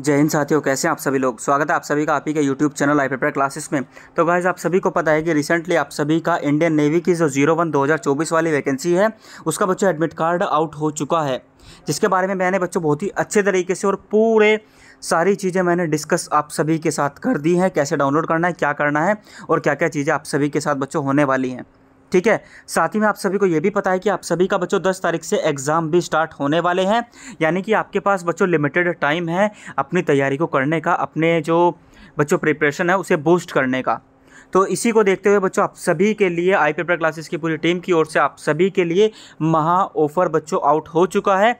जय हिंद साथियों कैसे हैं आप सभी लोग स्वागत है आप सभी का आप ही के YouTube channel I paper classes में तो गाइज आप सभी को पता है कि रिसेंटली आप सभी का इंडियन नेवी की जो जीरो वन दो हज़ार चौबीस वाली वैकेंसी है उसका बच्चों एडमिट कार्ड आउट हो चुका है जिसके बारे में मैंने बच्चों बहुत ही अच्छे तरीके से और पूरे सारी चीज़ें मैंने डिस्कस आप सभी के साथ कर दी हैं कैसे डाउनलोड करना है क्या करना है और क्या क्या चीज़ें आप सभी के साथ बच्चों होने वाली हैं ठीक है साथ ही में आप सभी को ये भी पता है कि आप सभी का बच्चों दस तारीख से एग्ज़ाम भी स्टार्ट होने वाले हैं यानी कि आपके पास बच्चों लिमिटेड टाइम है अपनी तैयारी को करने का अपने जो बच्चों प्रिपरेशन है उसे बूस्ट करने का तो इसी को देखते हुए बच्चों आप सभी के लिए आई पेपर क्लासेस की पूरी टीम की ओर से आप सभी के लिए महा ऑफ़र बच्चों आउट हो चुका है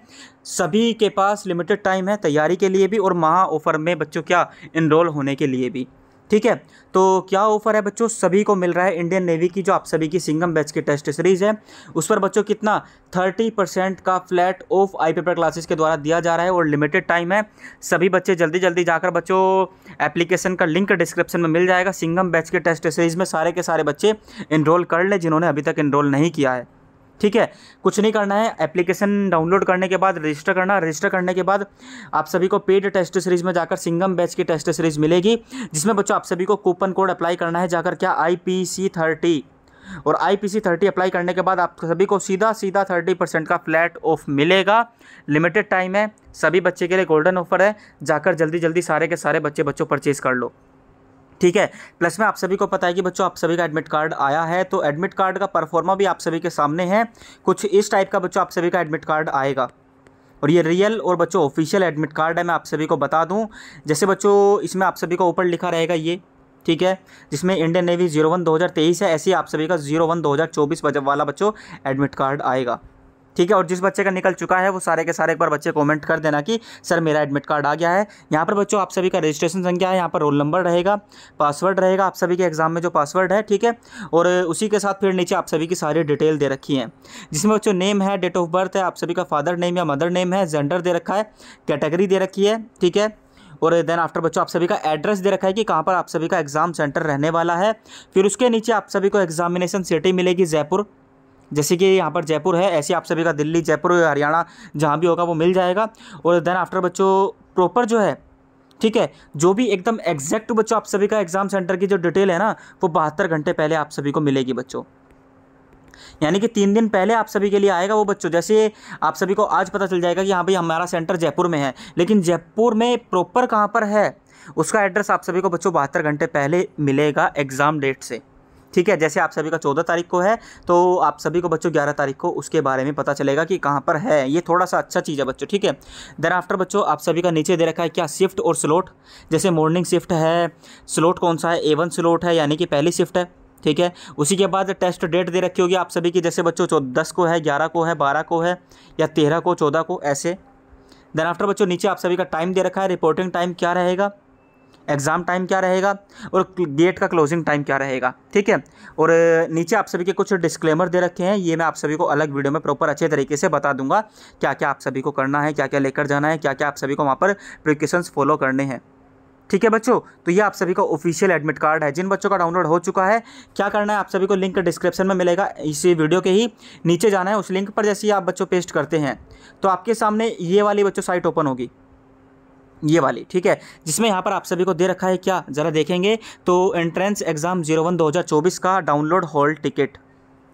सभी के पास लिमिटेड टाइम है तैयारी के लिए भी और महा ऑफ़र में बच्चों क्या इनरोल होने के लिए भी ठीक है तो क्या ऑफर है बच्चों सभी को मिल रहा है इंडियन नेवी की जो आप सभी की सिंगम बैच की टेस्ट सीरीज़ है उस पर बच्चों कितना थर्टी परसेंट का flat off I paper classes के द्वारा दिया जा रहा है और लिमिटेड टाइम है सभी बच्चे जल्दी जल्दी जाकर बच्चों एप्लीकेशन का लिंक डिस्क्रिप्शन में मिल जाएगा सिंगम बैच के टेस्ट सीरीज़ में सारे के सारे बच्चे इनरोल कर ले जिन्होंने अभी तक इनरोल नहीं किया है ठीक है कुछ नहीं करना है एप्लीकेशन डाउनलोड करने के बाद रजिस्टर करना रजिस्टर करने के बाद आप सभी को पेड टेस्ट सीरीज में जाकर सिंगम बैच की टेस्ट सीरीज मिलेगी जिसमें बच्चों आप सभी को कूपन कोड अप्लाई करना है जाकर क्या आई पी सी थर्टी और I P C thirty apply करने के बाद आप सभी को सीधा सीधा थर्टी परसेंट का फ्लैट ऑफ मिलेगा लिमिटेड टाइम है सभी बच्चे के लिए गोल्डन ऑफर है जाकर जल्दी जल्दी सारे के सारे बच्चे बच्चों परचेज़ कर लो ठीक है प्लस में आप सभी को पता है कि बच्चों आप सभी का एडमिट कार्ड आया है तो एडमिट कार्ड का परफॉर्मा भी आप सभी के सामने है कुछ इस टाइप का बच्चों आप सभी का एडमिट कार्ड आएगा और ये रियल और बच्चों ऑफिशियल एडमिट कार्ड है मैं आप सभी को बता दूं जैसे बच्चों इसमें आप सभी का ऊपर लिखा रहेगा ये ठीक है जिसमें इंडियन नेवी जीरो वन दो हज़ार तेईस है ऐसे ही आप सभी का जीरो वन दो हज़ार चौबीस वाला बच्चों एडमिट कार्ड आएगा ठीक है और जिस बच्चे का निकल चुका है वो सारे के सारे एक बार बच्चे कमेंट कर देना कि सर मेरा एडमिट कार्ड आ गया है यहाँ पर बच्चों आप सभी का रजिस्ट्रेशन संख्या है यहाँ पर रोल नंबर रहेगा पासवर्ड रहेगा आप सभी के एग्ज़ाम में जो पासवर्ड है ठीक है और उसी के साथ फिर नीचे आप सभी की सारी डिटेल दे रखी है जिसमें बच्चों नेम है डेट ऑफ बर्थ है आप सभी का फादर नेम या मदर नेम है जेंडर दे रखा है कैटेगरी दे रखी है ठीक है और देन आफ्टर बच्चों आप सभी का एड्रेस दे रखा है कि कहाँ पर आप सभी का एग्ज़ाम सेंटर रहने वाला है फिर उसके नीचे आप सभी को एग्जामिनेशन सिटी मिलेगी जयपुर जैसे कि यहाँ पर जयपुर है ऐसे आप सभी का दिल्ली जयपुर हरियाणा जहाँ भी होगा वो मिल जाएगा और देन आफ्टर बच्चों प्रॉपर जो है ठीक है जो भी एकदम एग्जैक्ट बच्चों आप सभी का एग्ज़ाम सेंटर की जो डिटेल है ना वो बहत्तर घंटे पहले आप सभी को मिलेगी बच्चों यानी कि तीन दिन पहले आप सभी के लिए आएगा वो बच्चों जैसे आप सभी को आज पता चल जाएगा कि हाँ भाई हमारा सेंटर जयपुर में है लेकिन जयपुर में प्रॉपर कहाँ पर है उसका एड्रेस आप सभी को बच्चों बहत्तर घंटे पहले मिलेगा एग्ज़ाम डेट से ठीक है जैसे आप सभी का चौदह तारीख को है तो आप सभी को बच्चों ग्यारह तारीख को उसके बारे में पता चलेगा कि कहाँ पर है ये थोड़ा सा अच्छा चीज़ है बच्चों ठीक है देन आफ्टर बच्चों आप सभी का नीचे दे रखा है क्या शिफ्ट और स्लोट जैसे मॉर्निंग शिफ्ट है स्लोट कौन सा है एवन स्लोट है यानी कि पहली शिफ्ट है ठीक है उसी के बाद टेस्ट डेट दे रखी होगी आप सभी की जैसे बच्चों दस को है ग्यारह को है बारह को है या तेरह को चौदह को ऐसे देन आफ्टर बच्चों नीचे आप सभी का टाइम दे रखा है रिपोर्टिंग टाइम क्या रहेगा एग्ज़ाम टाइम क्या रहेगा और गेट का क्लोजिंग टाइम क्या रहेगा ठीक है और नीचे आप सभी के कुछ डिस्क्लेमर दे रखे हैं ये मैं आप सभी को अलग वीडियो में प्रॉपर अच्छे तरीके से बता दूंगा क्या क्या आप सभी को करना है क्या क्या लेकर जाना है क्या क्या आप सभी को वहाँ पर प्रिकॉशंस फॉलो करने हैं ठीक है बच्चों तो ये आप सभी का ऑफिशियल एडमिट कार्ड है जिन बच्चों का डाउनलोड हो चुका है क्या करना है आप सभी को लिंक डिस्क्रिप्शन में मिलेगा इसी वीडियो के ही नीचे जाना है उस लिंक पर जैसे ही आप बच्चों पेस्ट करते हैं तो आपके सामने ये वाली बच्चों साइट ओपन होगी ये वाली ठीक है जिसमें यहाँ पर आप सभी को दे रखा है क्या ज़रा देखेंगे तो एंट्रेंस एग्ज़ाम जीरो वन दो हज़ार चौबीस का डाउनलोड हॉल टिकट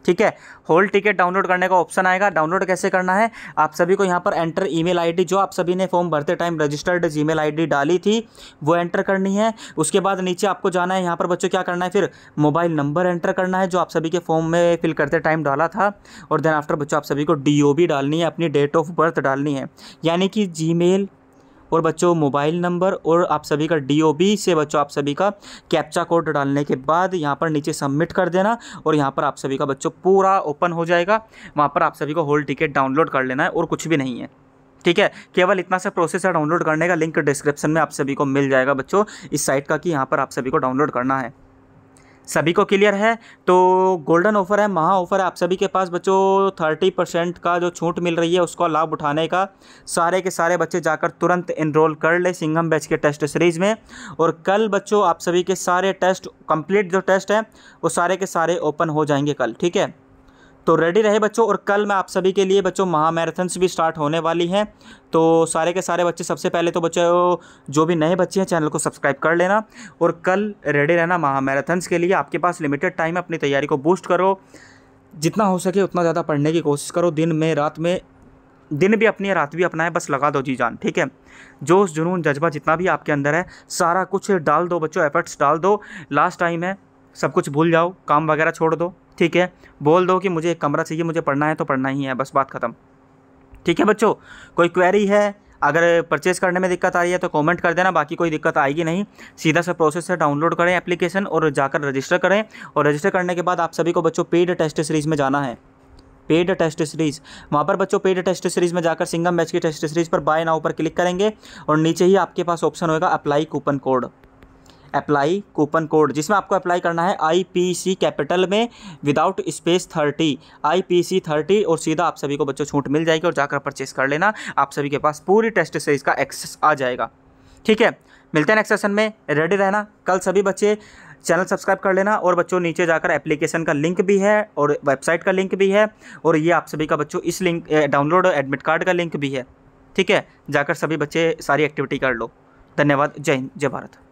ठीक है होल टिकट डाउनलोड करने का ऑप्शन आएगा डाउनलोड कैसे करना है आप सभी को यहाँ पर एंटर ईमेल आईडी जो आप सभी ने फॉर्म भरते टाइम रजिस्टर्ड जीमेल आईडी डाली थी वो एंटर करनी है उसके बाद नीचे आपको जाना है यहाँ पर बच्चों क्या करना है फिर मोबाइल नंबर एंटर करना है जो आप सभी के फॉर्म में फिल करते टाइम डाला था और देन आफ्टर बच्चों आप सभी को डी डालनी है अपनी डेट ऑफ बर्थ डालनी है यानी कि जी और बच्चों मोबाइल नंबर और आप सभी का डी से बच्चों आप सभी का कैप्चा कोड डालने के बाद यहाँ पर नीचे सबमिट कर देना और यहाँ पर आप सभी का बच्चों पूरा ओपन हो जाएगा वहाँ पर आप सभी को होल टिकट डाउनलोड कर लेना है और कुछ भी नहीं है ठीक है केवल इतना सा प्रोसेस है डाउनलोड करने का लिंक डिस्क्रिप्शन में आप सभी को मिल जाएगा बच्चों इस साइट का कि यहाँ पर आप सभी को डाउनलोड करना है सभी को क्लियर है तो गोल्डन ऑफर है महा ऑफर है आप सभी के पास बच्चों थर्टी परसेंट का जो छूट मिल रही है उसका लाभ उठाने का सारे के सारे बच्चे जाकर तुरंत इनरोल कर ले सिंघम बैच के टेस्ट सीरीज़ में और कल बच्चों आप सभी के सारे टेस्ट कंप्लीट जो टेस्ट हैं वो सारे के सारे ओपन हो जाएंगे कल ठीक है तो रेडी रहे बच्चों और कल मैं आप सभी के लिए बच्चों महामैराथन्स भी स्टार्ट होने वाली हैं तो सारे के सारे बच्चे सबसे पहले तो बच्चों जो भी नए बच्चे हैं चैनल को सब्सक्राइब कर लेना और कल रेडी रहना महामैराथन्स के लिए आपके पास लिमिटेड टाइम है अपनी तैयारी को बूस्ट करो जितना हो सके उतना ज़्यादा पढ़ने की कोशिश करो दिन में रात में दिन भी अपनी है रात भी अपना है बस लगा दो जी जान ठीक है जोश जुनून जज्बा जितना भी आपके अंदर है सारा कुछ डाल दो बच्चों एफर्ट्स डाल दो लास्ट टाइम है सब कुछ भूल जाओ काम वगैरह छोड़ दो ठीक है बोल दो कि मुझे एक कमरा चाहिए मुझे पढ़ना है तो पढ़ना ही है बस बात ख़त्म ठीक है बच्चों कोई क्वेरी है अगर परचेज़ करने में दिक्कत आ रही है तो कमेंट कर देना बाकी कोई दिक्कत आएगी नहीं सीधा सा प्रोसेस से डाउनलोड करें एप्लीकेशन और जाकर रजिस्टर करें और रजिस्टर करने के बाद आप सभी को बच्चों पेड टेस्ट सीरीज़ में जाना है पेड टेस्ट सीरीज़ वहाँ पर बच्चों पेड टेस्ट सीरीज़ में जाकर सिंगम मैच की टेस्ट सीरीज़ पर बाय नाउ पर क्लिक करेंगे और नीचे ही आपके पास ऑप्शन होगा apply coupon code apply coupon code जिसमें आपको अप्लाई करना है आई पी सी कैपिटल में without space thirty I P C thirty और सीधा आप सभी को बच्चों छूट मिल जाएगी और जाकर परचेस कर लेना आप सभी के पास पूरी टेस्ट सीरीज़ का एक्सेस आ जाएगा ठीक है मिलते हैं नेक्स्ट सेशन में रेडी रहना कल सभी बच्चे चैनल सब्सक्राइब कर लेना और बच्चों नीचे जाकर एप्लीकेशन का लिंक भी है और वेबसाइट का लिंक भी है और ये आप सभी का बच्चों इस लिंक डाउनलोड एडमिट कार्ड का लिंक भी है ठीक है जाकर सभी बच्चे सारी एक्टिविटी कर लो धन्यवाद जय हिंद जय भारत